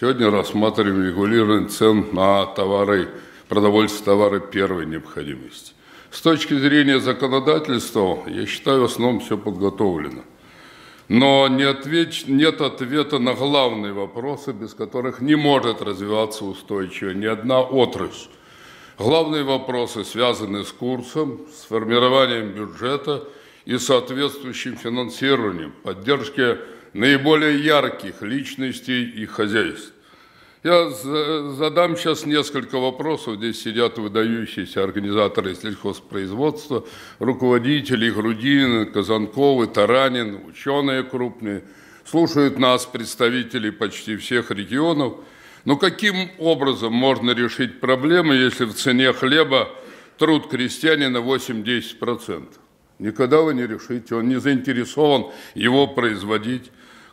Сегодня рассматриваем регулирование цен на товары, продовольственные товары первой необходимости. С точки зрения законодательства, я считаю, в основном все подготовлено. Но не ответ, нет ответа на главные вопросы, без которых не может развиваться устойчиво ни одна отрасль. Главные вопросы связаны с курсом, с формированием бюджета и соответствующим финансированием, поддержкой наиболее ярких личностей и хозяйств. Я задам сейчас несколько вопросов. Здесь сидят выдающиеся организаторы сельхозпроизводства, руководители Грудин, Казанковы, Таранин, ученые крупные. Слушают нас представители почти всех регионов. Но каким образом можно решить проблемы, если в цене хлеба труд крестьянина 8-10%? Никогда вы не решите, он не заинтересован его производить.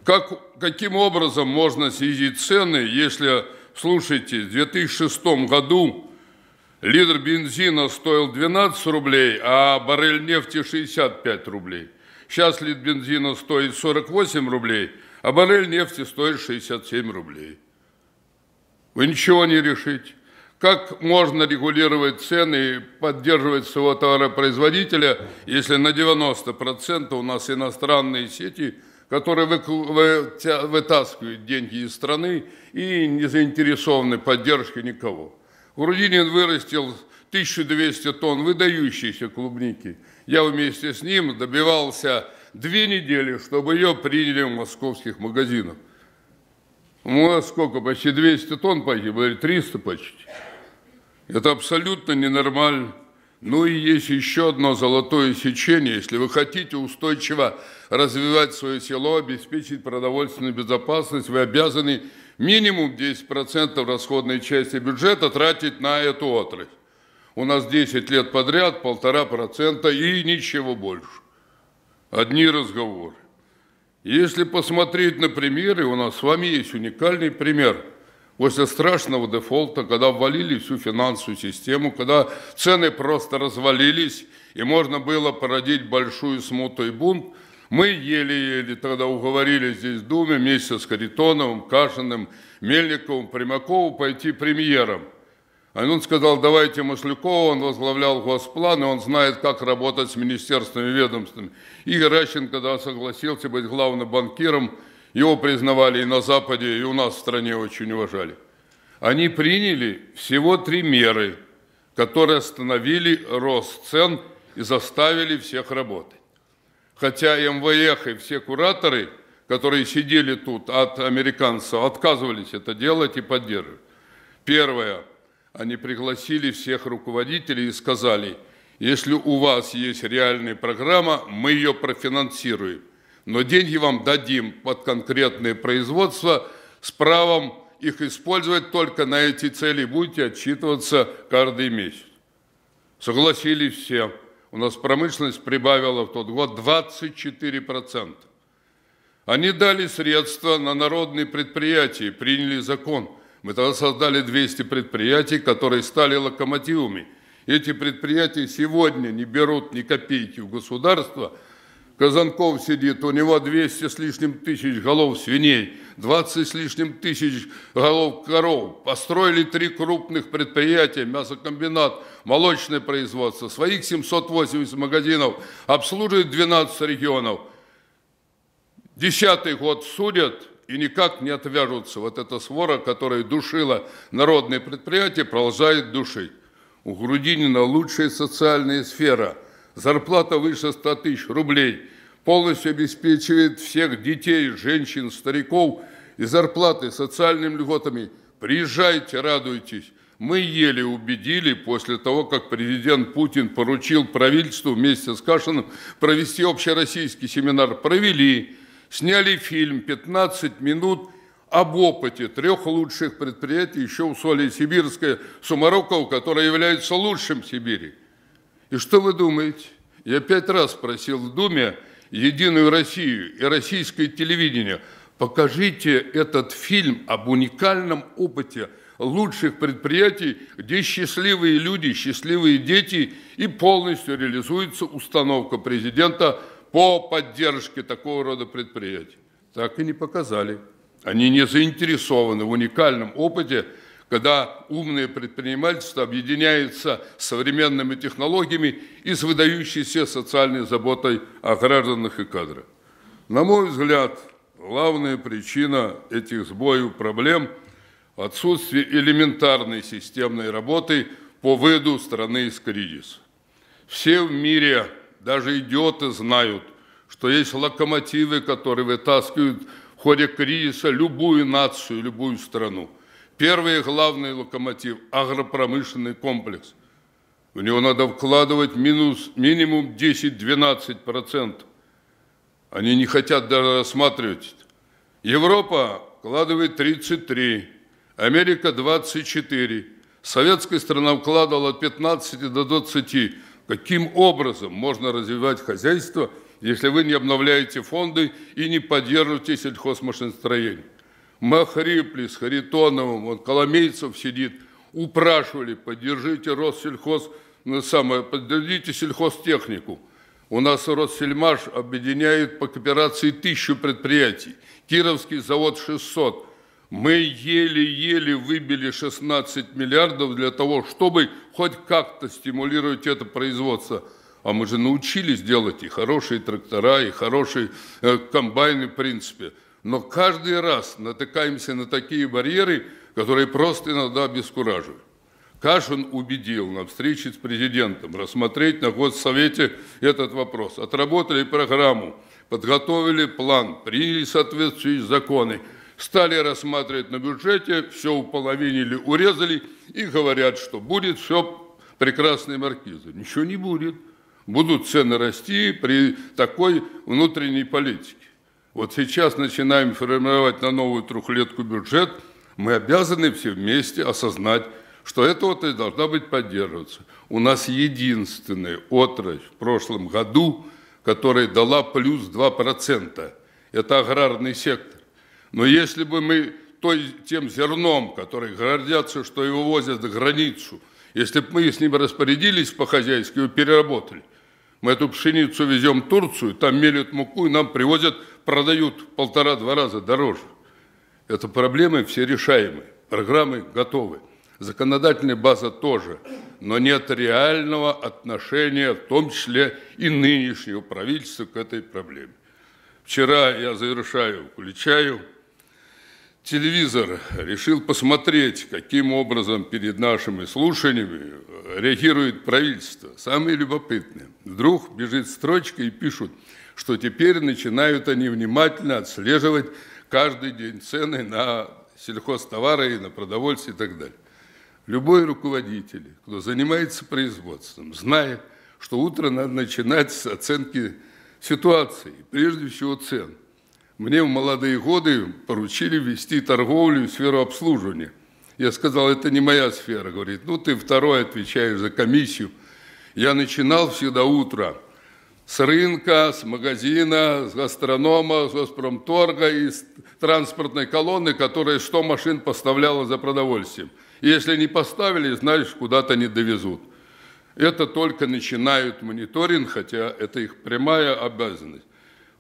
Как, каким образом можно снизить цены, если, слушайте, в 2006 году литр бензина стоил 12 рублей, а баррель нефти 65 рублей? Сейчас литр бензина стоит 48 рублей, а баррель нефти стоит 67 рублей. Вы ничего не решите. Как можно регулировать цены и поддерживать своего товаропроизводителя, если на 90% у нас иностранные сети – которые вытаскивают деньги из страны и не заинтересованы поддержкой никого. Грудинин вырастил 1200 тонн выдающейся клубники. Я вместе с ним добивался две недели, чтобы ее приняли в московских магазинах. У нас сколько, почти 200 тонн погибло, или 300 почти. Это абсолютно ненормально. Ну и есть еще одно золотое сечение. Если вы хотите устойчиво развивать свое село, обеспечить продовольственную безопасность, вы обязаны минимум 10% расходной части бюджета тратить на эту отрасль. У нас 10 лет подряд полтора процента и ничего больше. Одни разговоры. Если посмотреть на примеры, у нас с вами есть уникальный пример – после страшного дефолта, когда ввалили всю финансовую систему, когда цены просто развалились, и можно было породить большую смуту и бунт, мы еле-еле тогда уговорили здесь в Думе вместе с Харитоновым, Кашиным, Мельниковым, Примаковым пойти премьером. А он сказал, давайте Маслюкова, он возглавлял Госплан, и он знает, как работать с министерствами и ведомствами. И Геращенко, когда согласился быть главным банкиром, его признавали и на Западе, и у нас в стране очень уважали. Они приняли всего три меры, которые остановили рост цен и заставили всех работать. Хотя МВФ и все кураторы, которые сидели тут от американцев, отказывались это делать и поддерживать. Первое. Они пригласили всех руководителей и сказали, если у вас есть реальная программа, мы ее профинансируем – но деньги вам дадим под конкретные производства с правом их использовать только на эти цели будете отчитываться каждый месяц. Согласились все. У нас промышленность прибавила в тот год 24%. Они дали средства на народные предприятия, приняли закон. Мы тогда создали 200 предприятий, которые стали локомотивами. Эти предприятия сегодня не берут ни копейки в государство – Казанков сидит, у него 200 с лишним тысяч голов свиней, 20 с лишним тысяч голов коров. Построили три крупных предприятия, мясокомбинат, молочное производство, своих 780 магазинов, обслуживает 12 регионов. Десятый год судят и никак не отвяжутся. Вот эта свора, которая душила народные предприятия, продолжает душить. У Грудинина лучшая социальная сфера – Зарплата выше 100 тысяч рублей. Полностью обеспечивает всех детей, женщин, стариков и зарплаты социальными льготами. Приезжайте, радуйтесь. Мы еле убедили после того, как президент Путин поручил правительству вместе с Кашиным провести общероссийский семинар. Провели, сняли фильм 15 минут об опыте трех лучших предприятий еще у Соли Сибирская Сумарокова, которая является лучшим в Сибири. И что вы думаете? Я пять раз просил в Думе «Единую Россию» и российское телевидение, покажите этот фильм об уникальном опыте лучших предприятий, где счастливые люди, счастливые дети и полностью реализуется установка президента по поддержке такого рода предприятий. Так и не показали. Они не заинтересованы в уникальном опыте когда умное предпринимательство объединяется с современными технологиями и с выдающейся социальной заботой о гражданах и кадрах. На мой взгляд, главная причина этих сбоев проблем – отсутствие элементарной системной работы по выйду страны из кризиса. Все в мире, даже идиоты, знают, что есть локомотивы, которые вытаскивают в ходе кризиса любую нацию, любую страну – Первый и главный локомотив – агропромышленный комплекс. В него надо вкладывать минус, минимум 10-12%. Они не хотят даже рассматривать. Европа вкладывает 33, Америка 24. Советская страна вкладывала от 15 до 20. Каким образом можно развивать хозяйство, если вы не обновляете фонды и не поддерживаете сельхозмашиностроение? Мы с Харитоновым, он Коломейцев сидит, упрашивали, поддержите Россельхоз, ну, самое, поддержите сельхозтехнику. У нас Россельмаш объединяет по кооперации тысячу предприятий, Кировский завод 600. Мы еле-еле выбили 16 миллиардов для того, чтобы хоть как-то стимулировать это производство. А мы же научились делать и хорошие трактора, и хорошие э, комбайны, в принципе – но каждый раз натыкаемся на такие барьеры, которые просто иногда обескураживают. Кашин убедил на встрече с президентом рассмотреть на Госсовете этот вопрос. Отработали программу, подготовили план, приняли соответствующие законы, стали рассматривать на бюджете, все уполовинили, урезали и говорят, что будет все прекрасные маркизы. Ничего не будет. Будут цены расти при такой внутренней политике. Вот сейчас начинаем формировать на новую трехлетку бюджет. Мы обязаны все вместе осознать, что эта отрасль должна быть поддерживаться. У нас единственная отрасль в прошлом году, которая дала плюс 2%. Это аграрный сектор. Но если бы мы той, тем зерном, который гордятся, что его возят за границу, если бы мы с ним распорядились по-хозяйски его переработали – мы эту пшеницу везем в Турцию, там мелют муку и нам привозят, продают полтора-два раза дороже. Это проблемы все решаемы, программы готовы. Законодательная база тоже, но нет реального отношения, в том числе и нынешнего правительства, к этой проблеме. Вчера я завершаю Куличаю – телевизор, решил посмотреть, каким образом перед нашими слушаниями э, реагирует правительство. Самое любопытное. Вдруг бежит строчка и пишут, что теперь начинают они внимательно отслеживать каждый день цены на сельхозтовары и на продовольствие и так далее. Любой руководитель, кто занимается производством, знает, что утро надо начинать с оценки ситуации, прежде всего цен – мне в молодые годы поручили вести торговлю и сферу обслуживания. Я сказал, это не моя сфера. Говорит, ну ты второй отвечаешь за комиссию. Я начинал всегда утро с рынка, с магазина, с гастронома, с Госпромторга и с транспортной колонны, которая 100 машин поставляла за продовольствием. И если не поставили, знаешь, куда-то не довезут. Это только начинают мониторинг, хотя это их прямая обязанность.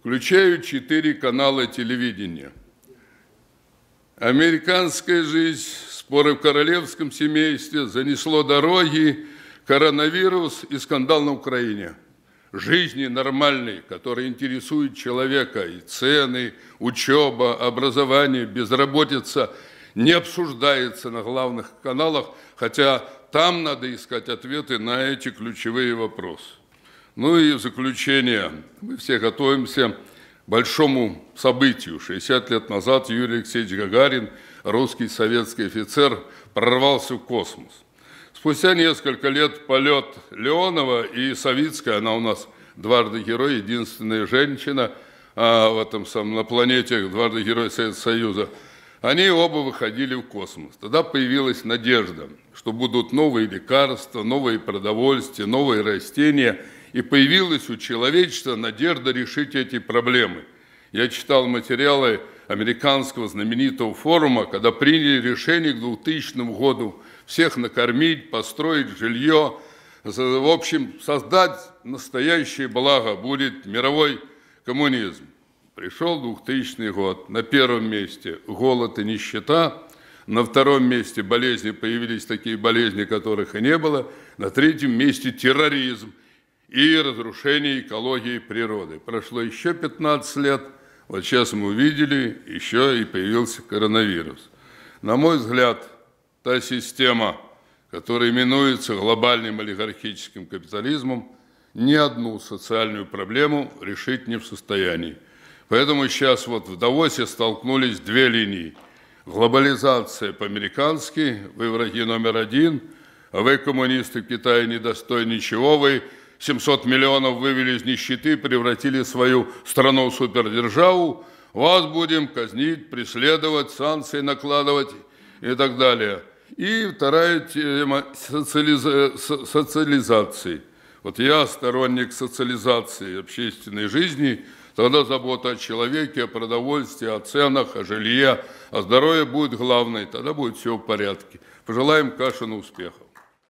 Включаю четыре канала телевидения. Американская жизнь, споры в королевском семействе, занесло дороги, коронавирус и скандал на Украине. Жизни нормальной, которая интересует человека, и цены, учеба, образование, безработица не обсуждается на главных каналах, хотя там надо искать ответы на эти ключевые вопросы. Ну и в заключение, мы все готовимся к большому событию. 60 лет назад Юрий Алексеевич Гагарин, русский советский офицер, прорвался в космос. Спустя несколько лет полет Леонова и Савицкая, она у нас дважды герой, единственная женщина а, в этом самом, на планете, дважды герой Советского Союза, они оба выходили в космос. Тогда появилась надежда, что будут новые лекарства, новые продовольствия, новые растения – и появилась у человечества надежда решить эти проблемы. Я читал материалы американского знаменитого форума, когда приняли решение к 2000 году всех накормить, построить жилье, в общем, создать настоящее благо будет мировой коммунизм. Пришел 2000 год. На первом месте голод и нищета. На втором месте болезни, появились такие болезни, которых и не было. На третьем месте терроризм – и разрушение экологии природы. Прошло еще 15 лет, вот сейчас мы увидели, еще и появился коронавирус. На мой взгляд, та система, которая именуется глобальным олигархическим капитализмом, ни одну социальную проблему решить не в состоянии. Поэтому сейчас вот в Давосе столкнулись две линии. Глобализация по-американски, вы враги номер один, а вы, коммунисты Китая, недостойны ничего, вы 700 миллионов вывели из нищеты, превратили свою страну в супердержаву, вас будем казнить, преследовать, санкции накладывать и так далее. И вторая тема социализа социализации. Вот я сторонник социализации общественной жизни, тогда забота о человеке, о продовольствии, о ценах, о жилье, о здоровье будет главной, тогда будет все в порядке. Пожелаем Кашину успехов.